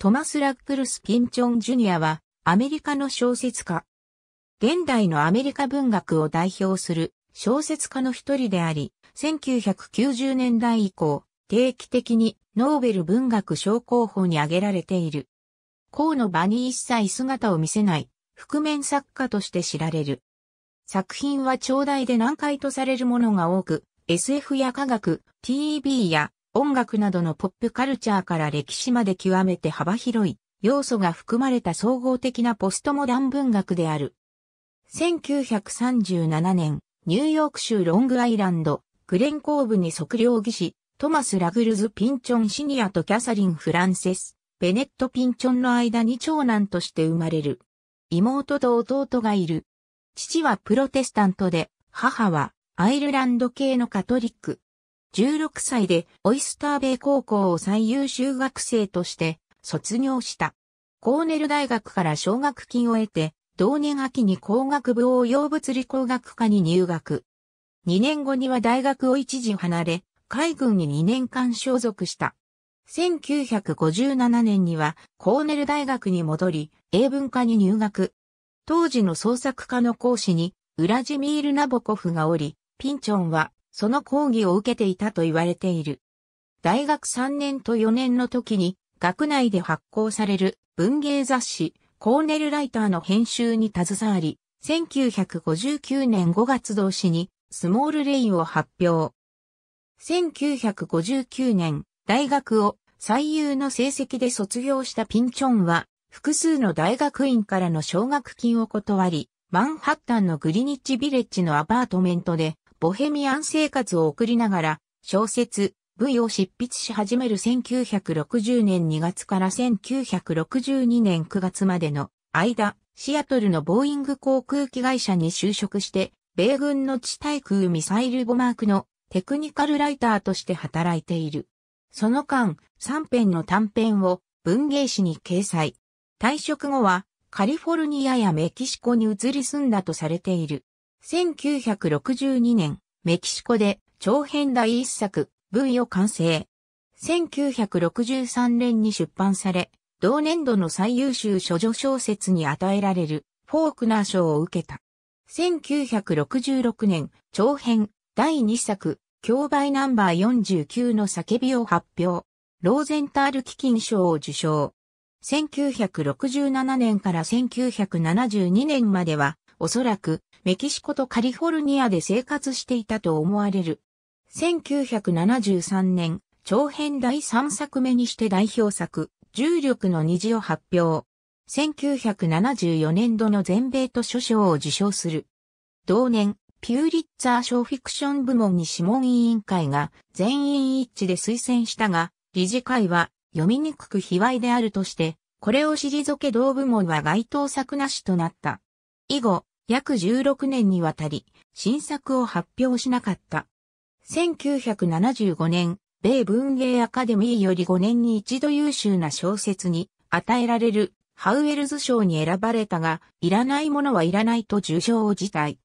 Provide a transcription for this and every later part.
トマス・ラックルス・ピンチョン・ジュニアは、アメリカの小説家。現代のアメリカ文学を代表する小説家の一人であり、1990年代以降、定期的にノーベル文学賞候補に挙げられている。河の場に一切姿を見せない、覆面作家として知られる。作品は長大で難解とされるものが多く、SF や科学、TV や音楽などのポップカルチャーから歴史まで極めて幅広い要素が含まれた総合的なポストモダン文学である。1937年、ニューヨーク州ロングアイランド、グレンコーブに測量技師、トマス・ラグルズ・ピンチョン・シニアとキャサリン・フランセス、ベネット・ピンチョンの間に長男として生まれる。妹と弟がいる。父はプロテスタントで、母はアイルランド系のカトリック。16歳でオイスターベイ高校を最優秀学生として卒業した。コーネル大学から奨学金を得て、同年秋に工学部応用物理工学科に入学。2年後には大学を一時離れ、海軍に2年間所属した。1957年にはコーネル大学に戻り、英文科に入学。当時の創作科の講師に、ウラジミール・ナボコフがおり、ピンチョンはその講義を受けていたと言われている。大学3年と4年の時に、学内で発行される文芸雑誌、コーネルライターの編集に携わり、1959年5月同士に、スモールレインを発表。1959年、大学を最優の成績で卒業したピンチョンは、複数の大学院からの奨学金を断り、マンハッタンのグリニッジビレッジのアパートメントでボヘミアン生活を送りながら、小説、V を執筆し始める1960年2月から1962年9月までの間、シアトルのボーイング航空機会社に就職して、米軍の地対空ミサイルボマークのテクニカルライターとして働いている。その間、3編の短編を文芸誌に掲載。退職後は、カリフォルニアやメキシコに移り住んだとされている。1962年、メキシコで長編第一作、V を完成。1963年に出版され、同年度の最優秀処女小説に与えられるフォークナー賞を受けた。1966年、長編第2作、競売ナンバー49の叫びを発表。ローゼンタール基金賞を受賞。1967年から1972年までは、おそらくメキシコとカリフォルニアで生活していたと思われる。1973年、長編第3作目にして代表作、重力の虹を発表。1974年度の全米図書賞を受賞する。同年、ピューリッツァー賞フィクション部門に諮問委員会が全員一致で推薦したが、理事会は読みにくく卑猥であるとして、これを退け同部門は該当作なしとなった。以後、約16年にわたり、新作を発表しなかった。1975年、米文芸アカデミーより5年に一度優秀な小説に与えられるハウエルズ賞に選ばれたが、いらないものはいらないと受賞を辞退。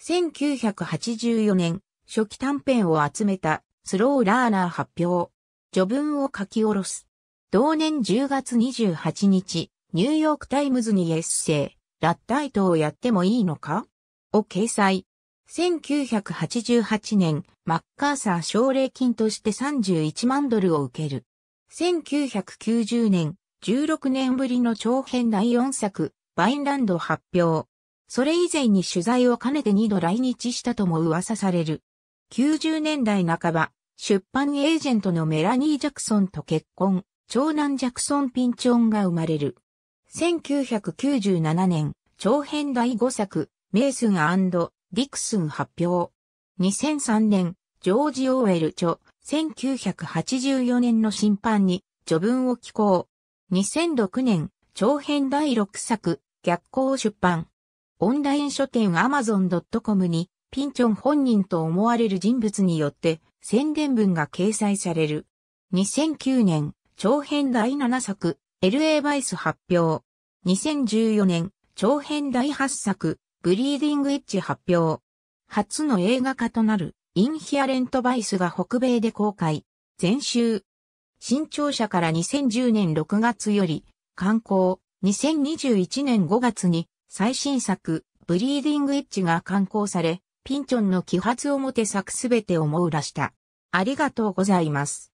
1984年、初期短編を集めたスローラーナー発表。序文を書き下ろす。同年10月28日、ニューヨークタイムズにエッセイ、ラッタイトをやってもいいのかを掲載。1988年、マッカーサー奨励金として31万ドルを受ける。1990年、16年ぶりの長編第4作、バインランド発表。それ以前に取材を兼ねて2度来日したとも噂される。90年代半ば、出版エージェントのメラニー・ジャクソンと結婚、長男ジャクソン・ピンチョンが生まれる。1997年、長編第5作、メイスンディクスン発表。2003年、ジョージ・オーウェル著、1984年の審判に序文を寄稿。2006年、長編第6作、逆行出版。オンライン書店 amazon.com に、ピンチョン本人と思われる人物によって宣伝文が掲載される。2009年、長編第7作、LA バイス発表。2014年、長編第8作、ブリーディングエッジ発表。初の映画化となる、インヒアレントバイスが北米で公開。前週。新潮社から2010年6月より、刊行。2021年5月に、最新作、ブリーディングエッジが刊行され、ピンチョンの揮発表作すべてを網羅した。ありがとうございます。